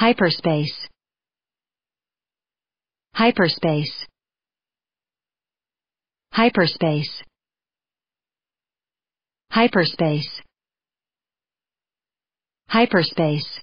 hyperspace hyperspace hyperspace hyperspace hyperspace